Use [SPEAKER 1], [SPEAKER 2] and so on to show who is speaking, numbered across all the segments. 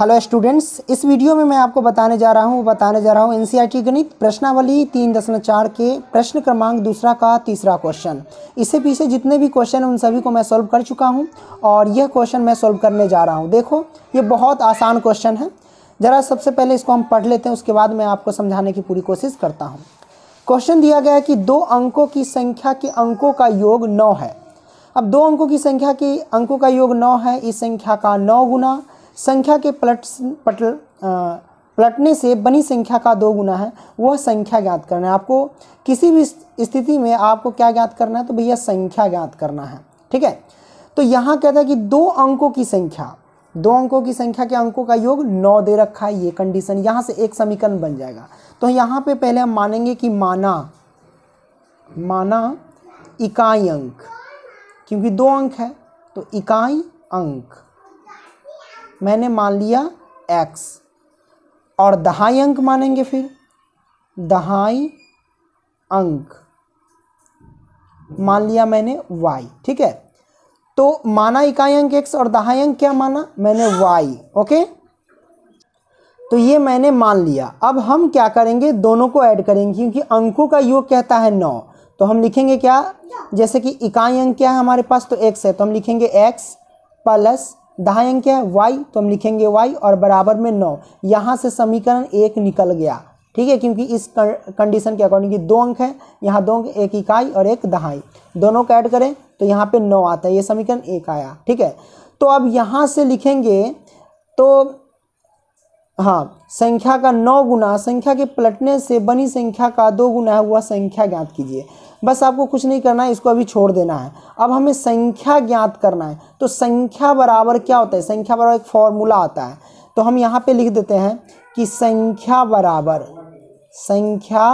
[SPEAKER 1] hello students इस video में मैं आपको बताने जा रहा हूँ बताने जा रहा हूँ एनसीईआरटी e गणित प्रश्नावली तीन दशमलव चार के प्रश्न क्रमांक दूसरा का तीसरा क्वेश्चन इससे पीछे जितने भी क्वेश्चन हैं उन सभी को मैं सॉल्व कर चुका हूँ और यह क्वेश्चन मैं सॉल्व करने जा रहा हूँ देखो ये बहुत आसान क्वेश्चन है ज़रा सबसे पहले इसको हम पढ़ लेते हैं उसके बाद मैं आपको समझाने की पूरी कोशिश करता हूँ क्वेश्चन दिया गया है कि दो अंकों की संख्या के अंकों का योग नौ है अब दो अंकों की संख्या के अंकों का योग नौ है इस संख्या का नौ गुना संख्या के पलट पटल पलटने से बनी संख्या का दो गुना है वह संख्या ज्ञात करना है आपको किसी भी स्थिति में आपको क्या ज्ञात करना है तो भैया संख्या ज्ञात करना है ठीक है तो यहाँ कहता है कि दो अंकों की संख्या दो अंकों की संख्या के अंकों का योग नौ दे रखा है ये कंडीशन यहाँ से एक समीकरण बन जाएगा तो यहाँ पे पहले हम मानेंगे कि माना माना इकाई अंक क्योंकि दो अंक है तो इकाई अंक मैंने मान लिया एक्स और दहाई अंक मानेंगे फिर दहाई अंक मान लिया मैंने वाई ठीक है तो माना इकाई अंक एक्स और दहाई अंक क्या माना मैंने वाई ओके तो ये मैंने मान लिया अब हम क्या करेंगे दोनों को ऐड करेंगे क्योंकि अंकों का योग कहता है नौ तो हम लिखेंगे क्या जैसे कि इकाई अंक क्या है हमारे पास तो एक्स है तो हम लिखेंगे एक्स प्लस दहाई अंक है वाई तो हम लिखेंगे वाई और बराबर में नौ यहाँ से समीकरण एक निकल गया ठीक है क्योंकि इस कंडीशन के अकॉर्डिंग दो अंक है यहाँ दो अंक एक इकाई और एक दहाई दोनों का ऐड करें तो यहाँ पे नौ आता है ये समीकरण एक आया ठीक है तो अब यहाँ से लिखेंगे तो हाँ संख्या का नौ गुना संख्या के पलटने से बनी संख्या का दो गुना हुआ संख्या ज्ञात कीजिए बस आपको कुछ नहीं करना है इसको अभी छोड़ देना है अब हमें संख्या ज्ञात करना है तो संख्या बराबर क्या होता है संख्या बराबर एक फॉर्मूला आता है तो हम यहाँ पे लिख देते हैं कि संख्या बराबर संख्या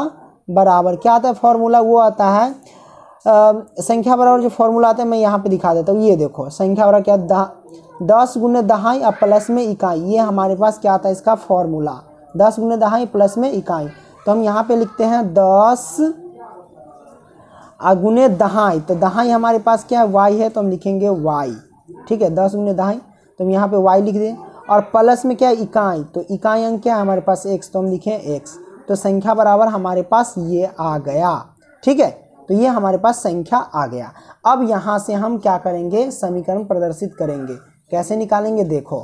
[SPEAKER 1] बराबर क्या आता है फॉर्मूला वो आता है आ, संख्या बराबर जो फॉर्मूला आता है मैं यहाँ पर दिखा देता हूँ ये देखो संख्या बराबर क्या दा, दस गुने दहाई और प्लस में इकाई ये हमारे पास क्या आता है इसका फॉर्मूला दस गुने दहाई प्लस में इकाई तो हम यहाँ पे लिखते हैं दस अगुने दहाई तो दहाई हमारे पास क्या है वाई है तो हम लिखेंगे वाई ठीक है दस गुने दहाई तो हम यहाँ पे वाई लिख दें और प्लस में क्या है इकाई तो इकाई अंक क्या है हमारे पास एक्स तो हम लिखें एक्स तो संख्या बराबर हमारे पास ये आ गया ठीक है तो ये हमारे पास संख्या आ गया अब यहाँ से हम क्या करेंगे समीकरण प्रदर्शित करेंगे कैसे निकालेंगे देखो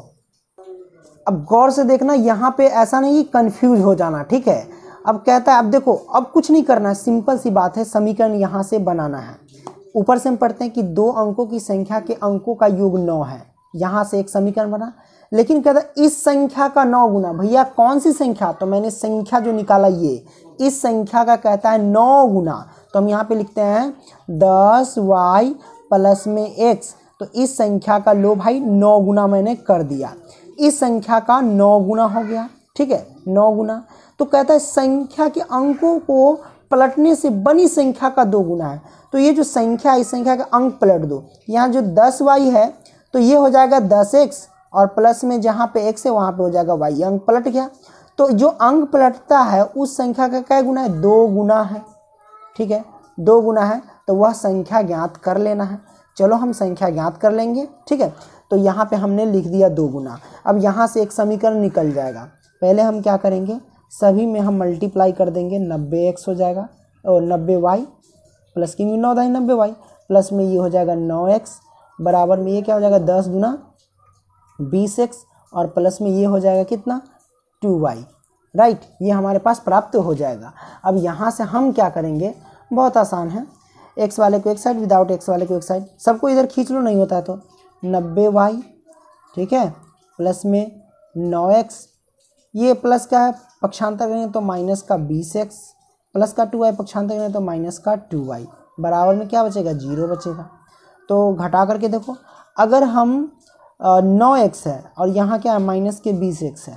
[SPEAKER 1] अब गौर से देखना यहाँ पे ऐसा नहीं कन्फ्यूज हो जाना ठीक है अब कहता है अब देखो अब कुछ नहीं करना है सिंपल सी बात है समीकरण यहाँ से बनाना है ऊपर से हम पढ़ते हैं कि दो अंकों की संख्या के अंकों का योग नौ है यहाँ से एक समीकरण बना लेकिन कहता इस संख्या का नौ गुना भैया कौन सी संख्या तो मैंने संख्या जो निकाला ये इस संख्या का कहता है नौ गुना तो हम यहाँ पे लिखते हैं दस वाई प्लस में एक्स तो इस संख्या का लो भाई नौ गुना मैंने कर दिया इस संख्या का नौ गुना हो गया ठीक है नौ गुना तो कहता है संख्या के अंकों को पलटने से बनी संख्या का दो गुना है तो ये जो संख्या है इस संख्या का अंक पलट दो यहाँ जो दस वाई है तो ये हो जाएगा दस एक्स और प्लस में जहाँ पे एक्स है वहाँ पे हो जाएगा वाई अंक पलट गया तो जो अंक पलटता है उस संख्या का क्या गुना है दो गुना है ठीक है दो गुना है तो वह संख्या ज्ञात कर लेना है चलो हम संख्या ज्ञात कर लेंगे ठीक है तो यहाँ पे हमने लिख दिया दो गुना अब यहाँ से एक समीकरण निकल जाएगा पहले हम क्या करेंगे सभी में हम मल्टीप्लाई कर देंगे नब्बे एक्स हो जाएगा और नब्बे वाई प्लस क्योंकि नौ दाई नब्बे वाई प्लस में ये हो जाएगा नौ एक्स बराबर में ये क्या हो जाएगा दस गुना बीस एक्स और प्लस में ये हो जाएगा कितना टू वाई राइट ये हमारे पास प्राप्त हो जाएगा अब यहाँ से हम क्या करेंगे बहुत आसान है एक्स वाले को एक साइड विदाउट एक्स वाले को एक साइड सबको इधर खींच लो नहीं होता है तो नब्बे वाई ठीक है प्लस में नौ एक्स ये प्लस का है पक्षांतर करेंगे तो माइनस का बीस एक्स प्लस का टू वाई पक्षांतर करेंगे तो माइनस का टू वाई बराबर में क्या बचेगा जीरो बचेगा तो घटा करके देखो अगर हम नौ एक्स है और यहाँ क्या है माइनस के बीस एक्स है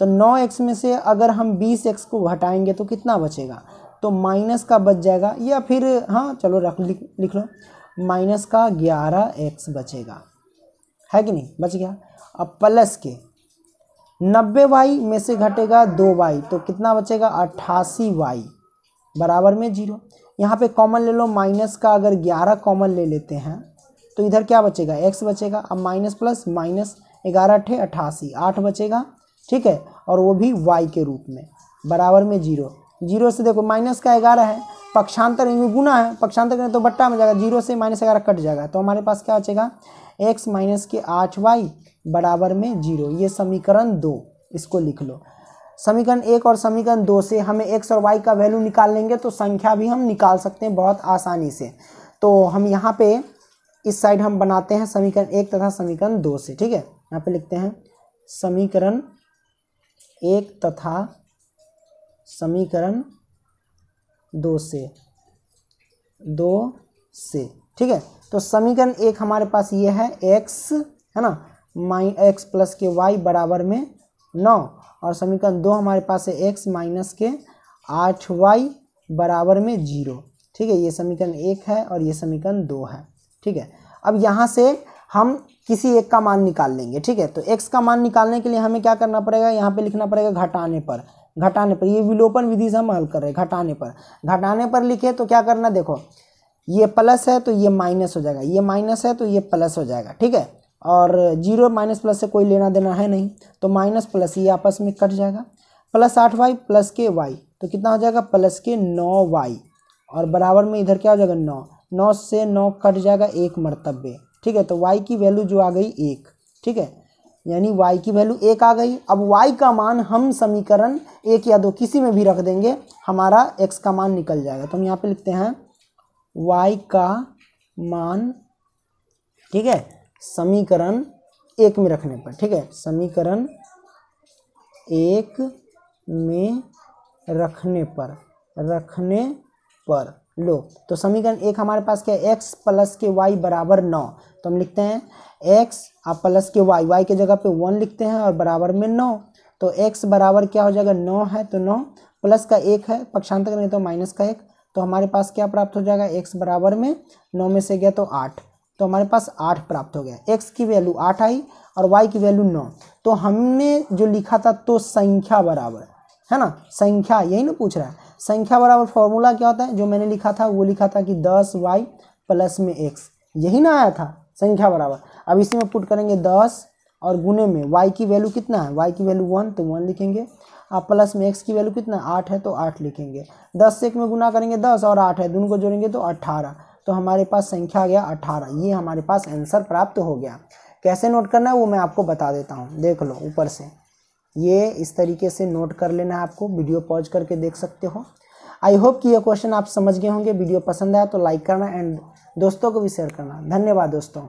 [SPEAKER 1] तो नौ एक्स में से अगर हम बीस एक्स को घटाएंगे तो कितना बचेगा तो माइनस का बच जाएगा या फिर हाँ चलो रख लिख लिख लो माइनस का ग्यारह एक्स बचेगा है कि नहीं बच गया अब प्लस के नब्बे वाई में से घटेगा दो वाई तो कितना बचेगा अट्ठासी वाई बराबर में जीरो यहाँ पे कॉमन ले लो माइनस का अगर ग्यारह कॉमन ले लेते हैं तो इधर क्या बचेगा एक्स बचेगा अब माइनस प्लस माइनस ग्यारह अठे अट्ठासी आठ बचेगा ठीक है और वो भी वाई के रूप में बराबर में जीरो जीरो से देखो माइनस का ग्यारह है पक्षांतर इनमें गुना है पक्षांतर करें तो बट्टा में जाएगा जीरो से माइनस ग्यारह कट जाएगा तो हमारे पास क्या बचेगा एक्स माइनस के आठ वाई बराबर में जीरो ये समीकरण दो इसको लिख लो समीकरण एक और समीकरण दो से हमें एक्स और वाई का वैल्यू निकाल लेंगे तो संख्या भी हम निकाल सकते हैं बहुत आसानी से तो हम यहाँ पे इस साइड हम बनाते हैं समीकरण एक तथा समीकरण दो से ठीक है यहाँ पे लिखते हैं समीकरण एक तथा समीकरण दो से दो से ठीक है तो समीकरण एक हमारे पास ये है एक्स है ना माइ एक्स प्लस के वाई बराबर में नौ और समीकरण दो हमारे पास है एक्स माइनस के आठ वाई बराबर में जीरो ठीक है ये समीकरण एक है और ये समीकरण दो है ठीक है अब यहाँ से हम किसी एक का मान निकाल लेंगे ठीक है तो एक्स का मान निकालने के लिए हमें क्या करना पड़ेगा यहाँ पे लिखना पड़ेगा घटाने पर घटाने पर ये विलोपन विधि से हम हल कर रहे हैं घटाने पर घटाने पर लिखे तो क्या करना देखो ये प्लस है तो ये माइनस हो जाएगा ये माइनस है तो ये प्लस हो जाएगा ठीक है और जीरो माइनस प्लस से कोई लेना देना है नहीं तो माइनस प्लस ये आपस में कट जाएगा प्लस आठ वाई प्लस के वाई तो कितना हो जाएगा प्लस के नौ वाई और बराबर में इधर क्या हो जाएगा नौ नौ से नौ कट जाएगा एक मरतबे ठीक है तो वाई की वैल्यू जो आ गई एक ठीक है यानी वाई की वैल्यू एक आ गई अब वाई का मान हम समीकरण एक या दो किसी में भी रख देंगे हमारा एक्स का मान निकल जाएगा तो हम यहाँ पर लिखते हैं वाई का मान ठीक है समीकरण एक में रखने पर ठीक है समीकरण एक में रखने पर रखने पर लो तो समीकरण एक हमारे पास क्या है एक्स प्लस के वाई बराबर नौ तो हम लिखते हैं एक्स आप प्लस के वाई वाई के जगह पे वन लिखते हैं और बराबर में नौ तो एक्स बराबर क्या हो जाएगा नौ है तो नौ प्लस का एक है पक्षांतर नहीं तो माइनस का एक तो हमारे पास क्या प्राप्त हो जाएगा एक्स बराबर में नौ में से गया तो आठ तो हमारे पास आठ प्राप्त हो गया एक्स की वैल्यू आठ आई और वाई की वैल्यू नौ तो हमने जो लिखा था तो संख्या बराबर है ना संख्या यही ना पूछ रहा है संख्या बराबर फॉर्मूला क्या होता है जो मैंने लिखा था वो लिखा था कि दस वाई प्लस में एक्स यही ना आया था संख्या बराबर अब इसी में पुट करेंगे दस और गुने में वाई की वैल्यू कितना है वाई की वैल्यू वन तो वन लिखेंगे आप प्लस में एक्स की वैल्यू कितना आठ है तो आठ लिखेंगे दस से एक में गुना करेंगे दस और आठ है दोनों को जोड़ेंगे तो अट्ठारह तो हमारे पास संख्या आ गया अठारह ये हमारे पास आंसर प्राप्त हो गया कैसे नोट करना है वो मैं आपको बता देता हूँ देख लो ऊपर से ये इस तरीके से नोट कर लेना है आपको वीडियो पॉज करके देख सकते हो आई होप कि यह क्वेश्चन आप समझ गए होंगे वीडियो पसंद आया तो लाइक करना एंड दोस्तों को भी शेयर करना धन्यवाद दोस्तों